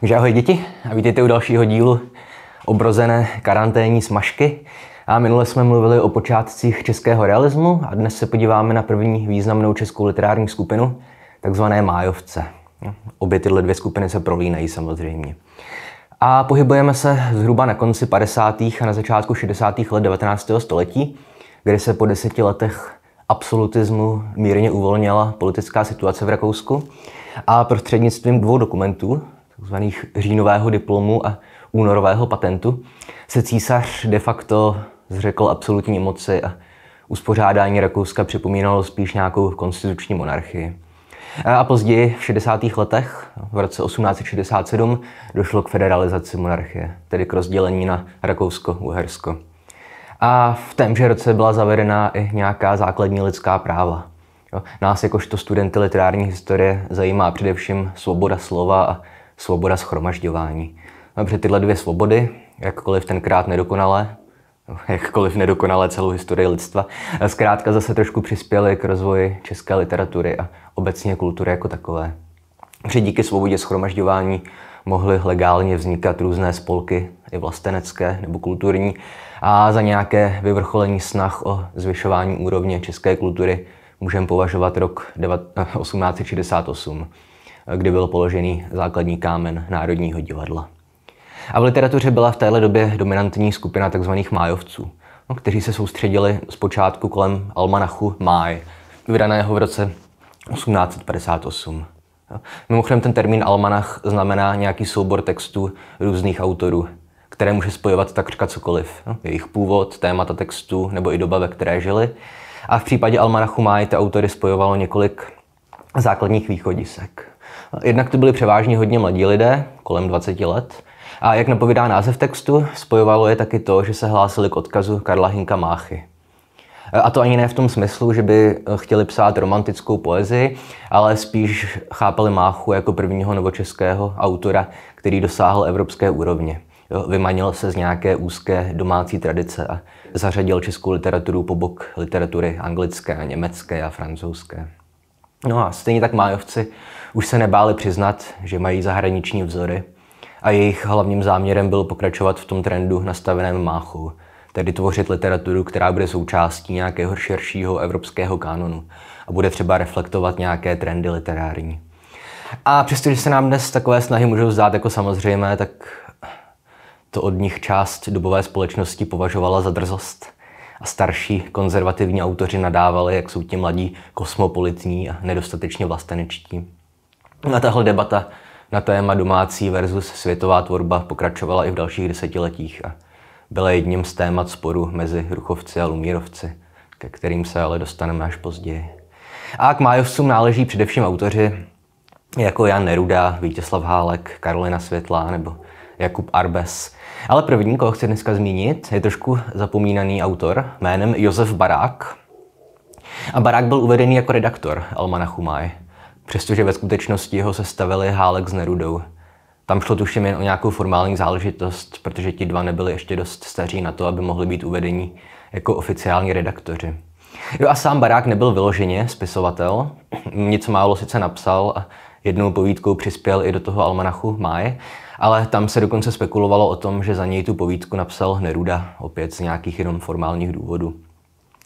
Takže ahoj děti a vítejte u dalšího dílu obrozené karanténní smažky. A minule jsme mluvili o počátcích českého realismu a dnes se podíváme na první významnou českou literární skupinu, takzvané Májovce. No, obě tyhle dvě skupiny se prolínají samozřejmě. A pohybujeme se zhruba na konci 50. a na začátku 60. let 19. století, kdy se po deseti letech absolutismu mírně uvolnila politická situace v Rakousku a prostřednictvím dvou dokumentů, tzv. říjnového diplomu a únorového patentu, se císař de facto zřekl absolutní moci a uspořádání Rakouska připomínalo spíš nějakou konstituční monarchii. A později v 60. letech, v roce 1867, došlo k federalizaci monarchie, tedy k rozdělení na Rakousko-Uhersko. A v témže roce byla zavedena i nějaká základní lidská práva. Nás jakožto studenty literární historie zajímá především svoboda slova a svoboda schromažďování. A no, protože tyhle dvě svobody, jakkoliv tenkrát nedokonalé, jakkoliv nedokonalé celou historii lidstva, zkrátka zase trošku přispěly k rozvoji české literatury a obecně kultury jako takové. Protože díky svobodě schromažďování mohly legálně vznikat různé spolky, i vlastenecké nebo kulturní, a za nějaké vyvrcholení snah o zvyšování úrovně české kultury můžeme považovat rok 1868 kdy byl položený základní kámen Národního divadla. A v literatuře byla v téhle době dominantní skupina tzv. májovců, no, kteří se soustředili zpočátku kolem almanachu Máj, vydaného v roce 1858. No, mimochodem ten termín almanach znamená nějaký soubor textů různých autorů, které může spojovat takřka cokoliv. No, jejich původ, témata textu nebo i doba, ve které žili. A v případě almanachu Máj ty autory spojovalo několik základních východisek. Jednak to byli převážně hodně mladí lidé, kolem 20 let, a jak napovídá název textu, spojovalo je taky to, že se hlásili k odkazu Karla Hinka Máchy. A to ani ne v tom smyslu, že by chtěli psát romantickou poezii, ale spíš chápali Máchu jako prvního novočeského autora, který dosáhl evropské úrovně. vymanil se z nějaké úzké domácí tradice a zařadil českou literaturu po bok literatury anglické, německé a francouzské. No a stejně tak májovci už se nebáli přiznat, že mají zahraniční vzory a jejich hlavním záměrem bylo pokračovat v tom trendu nastaveném máchu. tedy tvořit literaturu, která bude součástí nějakého širšího evropského kanonu a bude třeba reflektovat nějaké trendy literární. A přestože se nám dnes takové snahy můžou zdát jako samozřejmé, tak to od nich část dobové společnosti považovala za drzost a starší konzervativní autoři nadávali, jak jsou ti mladí kosmopolitní a nedostatečně vlastenečtí. A tahle debata na téma domácí versus světová tvorba pokračovala i v dalších desetiletích a byla jedním z témat sporu mezi Ruchovci a Lumírovci, ke kterým se ale dostaneme až později. A k Májovcům náleží především autoři jako Jan Neruda, Vítězslav Hálek, Karolina Světlá nebo Jakub Arbes. Ale první, koho chci dneska zmínit, je trošku zapomínaný autor jménem Josef Barák. A Barák byl uvedený jako redaktor Almana Chumaj, přestože ve skutečnosti ho sestavili Hálek s Nerudou. Tam šlo tuším jen o nějakou formální záležitost, protože ti dva nebyli ještě dost staří na to, aby mohli být uvedeni jako oficiální redaktoři. Jo a sám Barák nebyl vyloženě spisovatel, něco málo sice napsal a jednou povídkou přispěl i do toho almanachu Máje, ale tam se dokonce spekulovalo o tom, že za něj tu povídku napsal Neruda, opět z nějakých jenom formálních důvodů.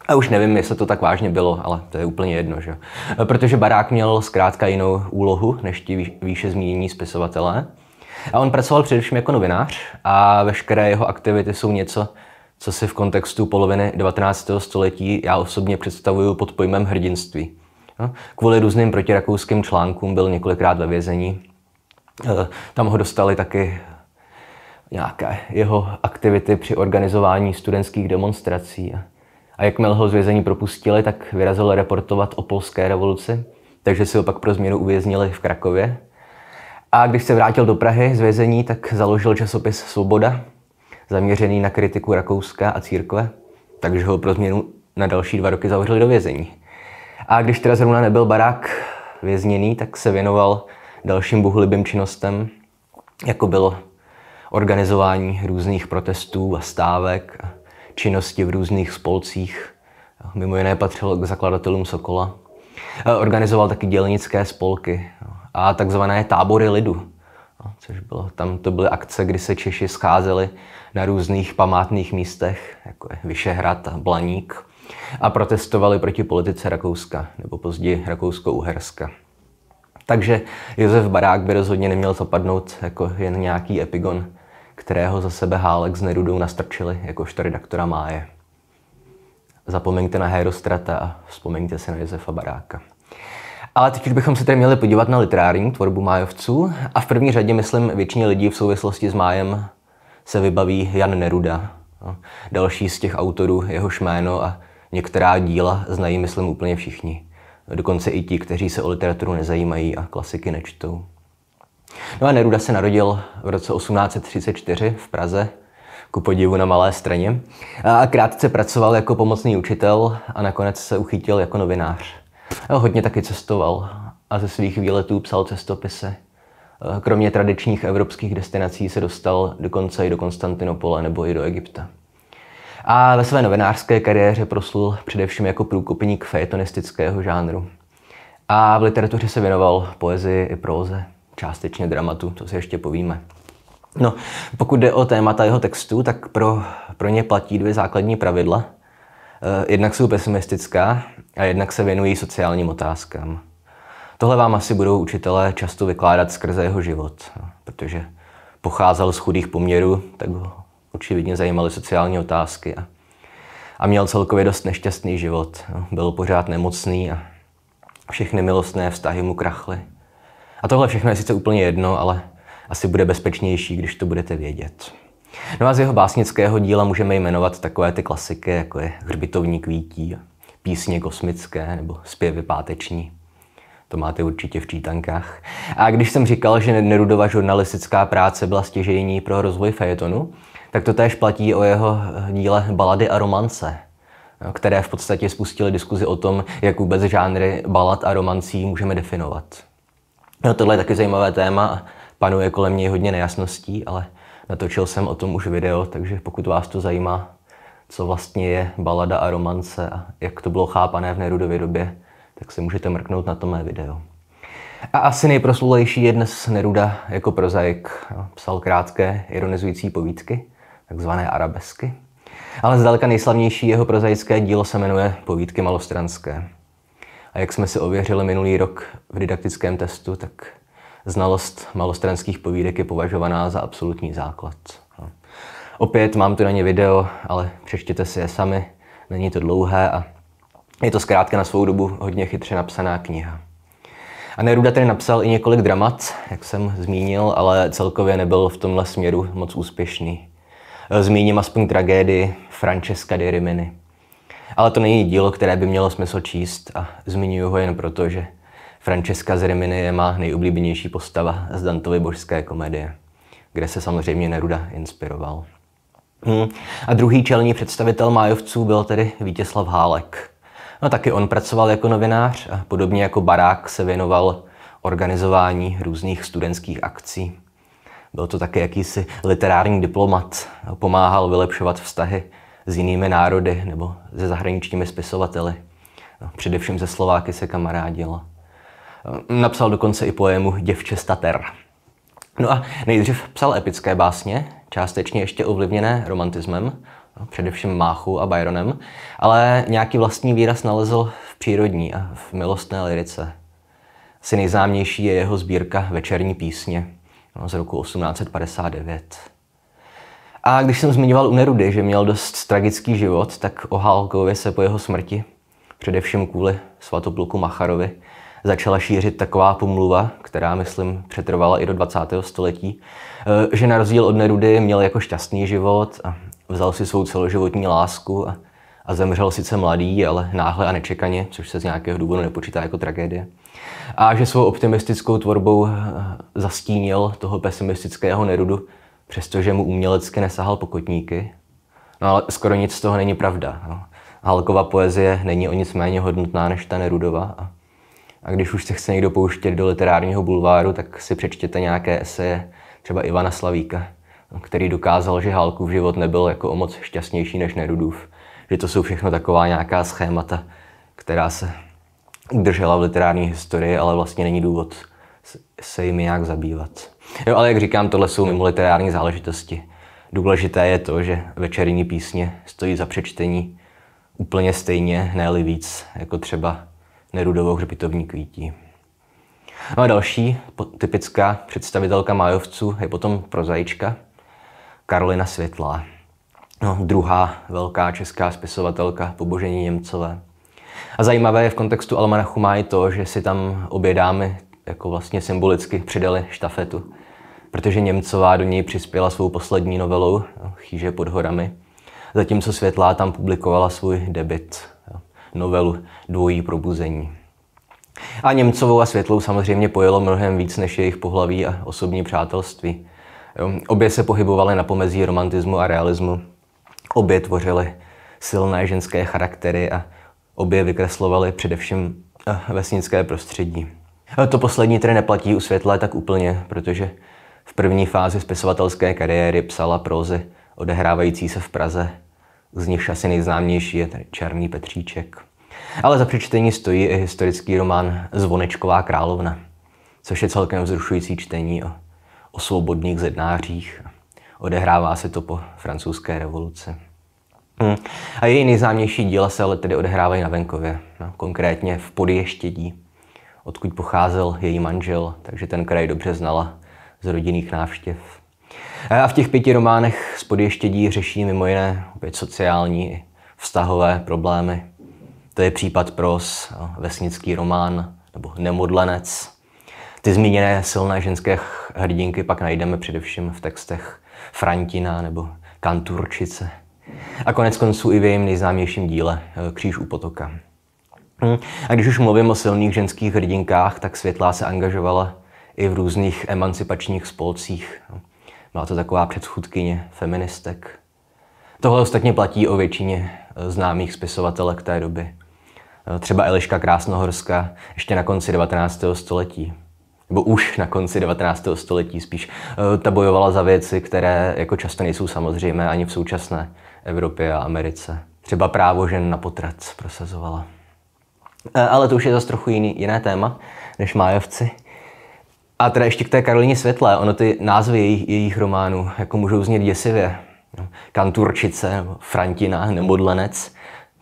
A už nevím, jestli to tak vážně bylo, ale to je úplně jedno, že? Protože barák měl zkrátka jinou úlohu než ti výše zmínění spisovatelé. A on pracoval především jako novinář a veškeré jeho aktivity jsou něco, co si v kontextu poloviny 19. století já osobně představuju pod pojmem hrdinství. No, kvůli různým protirakouským článkům byl několikrát ve vězení, Eh, tam ho dostali taky nějaké jeho aktivity při organizování studentských demonstrací. A jakmile ho z vězení propustili, tak vyrazil reportovat o polské revoluci, takže si ho pak pro změnu uvěznili v Krakově. A když se vrátil do Prahy z vězení, tak založil časopis Svoboda, zaměřený na kritiku Rakouska a církve, takže ho pro změnu na další dva roky zavřeli do vězení. A když teda zrovna nebyl barák vězněný, tak se věnoval dalším bohulibým činnostem, jako bylo organizování různých protestů a stávek, činnosti v různých spolcích. Mimo jiné patřil k zakladatelům Sokola. Organizoval taky dělnické spolky a takzvané tábory lidu, což bylo, tam to byly akce, kdy se Češi scházeli na různých památných místech, jako je Vyšehrad a Blaník, a protestovali proti politice Rakouska, nebo později Rakousko-Uherska. Takže Josef Barák by rozhodně neměl zapadnout jako jen nějaký epigon, kterého za sebe Hálek s Nerudou nastrčili jakožto redaktora Máje. Zapomeňte na Herostrata a vzpomeňte si na Josefa Baráka. Ale teď už bychom se tedy měli podívat na literární tvorbu májovců a v první řadě, myslím, většině lidí v souvislosti s májem se vybaví Jan Neruda, no. další z těch autorů, jehož jméno a některá díla znají, myslím, úplně všichni dokonce i ti, kteří se o literaturu nezajímají a klasiky nečtou. No a Neruda se narodil v roce 1834 v Praze, ku podivu na malé straně, a krátce pracoval jako pomocný učitel a nakonec se uchytil jako novinář. A hodně taky cestoval a ze svých výletů psal cestopisy. Kromě tradičních evropských destinací se dostal dokonce i do Konstantinopole nebo i do Egypta a ve své novinářské kariéře proslul především jako průkopník fejetonistického žánru. A v literatuře se věnoval poezii i próze, částečně dramatu, to si ještě povíme. No, pokud jde o témata jeho textu, tak pro, pro ně platí dvě základní pravidla. Eh, jednak jsou pesimistická a jednak se věnují sociálním otázkám. Tohle vám asi budou učitelé často vykládat skrze jeho život, no, protože pocházel z chudých poměrů, tak ho očividně zajímaly sociální otázky a, a měl celkově dost nešťastný život. No, byl pořád nemocný a všechny milostné vztahy mu krachly. A tohle všechno je sice úplně jedno, ale asi bude bezpečnější, když to budete vědět. No a z jeho básnického díla můžeme jmenovat takové ty klasiky, jako je Hřbitovní kvítí, písně kosmické nebo zpěvy páteční. To máte určitě v čítankách. A když jsem říkal, že Nerudova žurnalistická práce byla stěžejní pro rozvoj fejetonu, tak to též platí o jeho díle Balady a romance, které v podstatě spustily diskuzi o tom, jak vůbec žánry balad a romancí můžeme definovat. No, tohle je taky zajímavé téma, panuje kolem něj hodně nejasností, ale natočil jsem o tom už video, takže pokud vás to zajímá, co vlastně je balada a romance a jak to bylo chápané v Nerudově době, tak se můžete mrknout na to mé video. A asi nejproslulejší je dnes Neruda jako prozaik. Psal krátké, ironizující povídky, takzvané arabesky. Ale zdaleka nejslavnější jeho prozaické dílo se jmenuje Povídky malostranské. A jak jsme si ověřili minulý rok v didaktickém testu, tak znalost malostranských povídek je považovaná za absolutní základ. No. Opět mám tu na ně video, ale přečtěte si je sami, není to dlouhé a je to zkrátka na svou dobu hodně chytře napsaná kniha. A Neruda tedy napsal i několik dramat, jak jsem zmínil, ale celkově nebyl v tomhle směru moc úspěšný. Eh, zmíním aspoň tragédii Francesca di Rimini. Ale to není dílo, které by mělo smysl číst a zmiňuji ho jen proto, že Francesca z Rimini je má nejoblíbenější postava z Dantovy božské komedie, kde se samozřejmě Neruda inspiroval. Hmm. A druhý čelní představitel Májovců byl tedy Vítězslav Hálek. No taky on pracoval jako novinář a podobně jako Barák se věnoval organizování různých studentských akcí. Byl to také jakýsi literární diplomat, pomáhal vylepšovat vztahy s jinými národy nebo se zahraničními spisovateli. No, především ze Slováky se kamarádil. Ehm, napsal dokonce i poému Děvče stater. No a nejdřív psal epické básně, částečně ještě ovlivněné romantismem, především Máchu a Byronem, ale nějaký vlastní výraz nalezl v přírodní a v milostné lirice. Asi nejznámější je jeho sbírka Večerní písně, no, z roku 1859. A když jsem zmiňoval u Nerudy, že měl dost tragický život, tak o Hálkově se po jeho smrti, především kvůli svatopluku Macharovi, začala šířit taková pomluva, která, myslím, přetrvala i do 20. století, e, že na rozdíl od Nerudy měl jako šťastný život a vzal si svou celoživotní lásku a a zemřel sice mladý, ale náhle a nečekaně, což se z nějakého důvodu nepočítá jako tragédie. A že svou optimistickou tvorbou eh, zastínil toho pesimistického Nerudu, přestože mu umělecky nesahal pokotníky. No ale skoro nic z toho není pravda. No. Halkova poezie není o nic méně hodnotná než ta Nerudova. A, a když už se chce někdo pouštět do literárního bulváru, tak si přečtěte nějaké eseje, třeba Ivana Slavíka, který dokázal, že Halkův život nebyl jako o moc šťastnější než Nerudův že to jsou všechno taková nějaká schémata, která se udržela v literární historii, ale vlastně není důvod se jimi nějak zabývat. Jo, ale jak říkám, tohle jsou mimo literární záležitosti. Důležité je to, že večerní písně stojí za přečtení úplně stejně, ne víc, jako třeba Nerudovou hřbitovní kvítí. No a další typická představitelka májovců je potom prozaička Karolina Světlá no, druhá velká česká spisovatelka Pobožení Němcové. A zajímavé je v kontextu Almanachu má i to, že si tam obě dámy jako vlastně symbolicky přidali štafetu, protože Němcová do něj přispěla svou poslední novelou no, Chýže pod horami, zatímco Světlá tam publikovala svůj debit, novelu Dvojí probuzení. A Němcovou a Světlou samozřejmě pojelo mnohem víc než jejich pohlaví a osobní přátelství. Obě se pohybovaly na pomezí romantismu a realismu, Obě tvořily silné ženské charaktery a obě vykreslovaly především eh, vesnické prostředí. Eh, to poslední tedy neplatí u světla tak úplně, protože v první fázi spisovatelské kariéry psala prozy odehrávající se v Praze. Z nich asi nejznámější je Černý Petříček. Ale za přečtení stojí i historický román Zvonečková královna, což je celkem vzrušující čtení o, o svobodných zednářích. Odehrává se to po francouzské revoluci. Hmm. A její nejznámější díla se ale tedy odehrávají na venkově, no, konkrétně v Podještědí, odkud pocházel její manžel, takže ten kraj dobře znala z rodinných návštěv. Eh, a v těch pěti románech z Podještědí řeší mimo jiné opět sociální i vztahové problémy. To je případ pros, eh, vesnický román nebo nemodlenec. Ty zmíněné silné ženské hrdinky pak najdeme především v textech Frantina nebo Kanturčice. A konec konců i v jejím nejznámějším díle eh, Kříž u potoka. Hm. A když už mluvím o silných ženských hrdinkách, tak Světlá se angažovala i v různých emancipačních spolcích. Byla to taková předchůdkyně feministek. Tohle ostatně platí o většině eh, známých spisovatelek té doby. Eh, třeba Eliška Krásnohorská ještě na konci 19. století nebo už na konci 19. století spíš, eh, ta bojovala za věci, které jako často nejsou samozřejmé ani v současné Evropě a Americe. Třeba právo žen na potrat prosazovala. Eh, ale to už je zase trochu jiný, jiné téma než Májovci. A teda ještě k té Karolíně Světlé, ono ty názvy jejich, jejich románů jako můžou znít děsivě. No, Kanturčice, Frantina, Nemodlenec.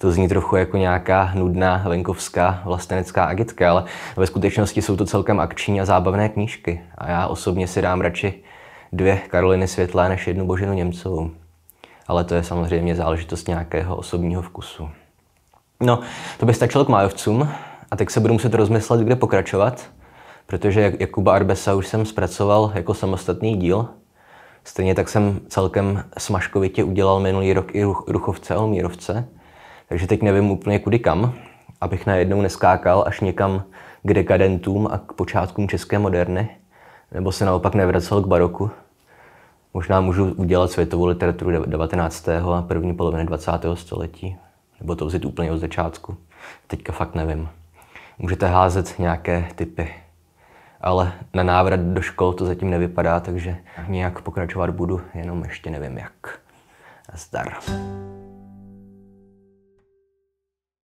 To zní trochu jako nějaká nudná venkovská vlastenecká agitka, ale ve skutečnosti jsou to celkem akční a zábavné knížky. A já osobně si dám radši dvě Karoliny Světlé než jednu Boženu Němcovou. Ale to je samozřejmě záležitost nějakého osobního vkusu. No, to by stačilo k májovcům. A teď se budu muset rozmyslet, kde pokračovat, protože Jakuba Arbesa už jsem zpracoval jako samostatný díl. Stejně tak jsem celkem smaškovitě udělal minulý rok i Ruchovce a Olmírovce. Takže teď nevím úplně kudy kam, abych najednou neskákal až někam k dekadentům a k počátkům české moderny, nebo se naopak nevracel k baroku. Možná můžu udělat světovou literaturu 19. a první poloviny 20. století, nebo to vzít úplně od začátku. Teďka fakt nevím. Můžete házet nějaké typy, ale na návrat do škol to zatím nevypadá, takže nějak pokračovat budu, jenom ještě nevím jak. Zdar.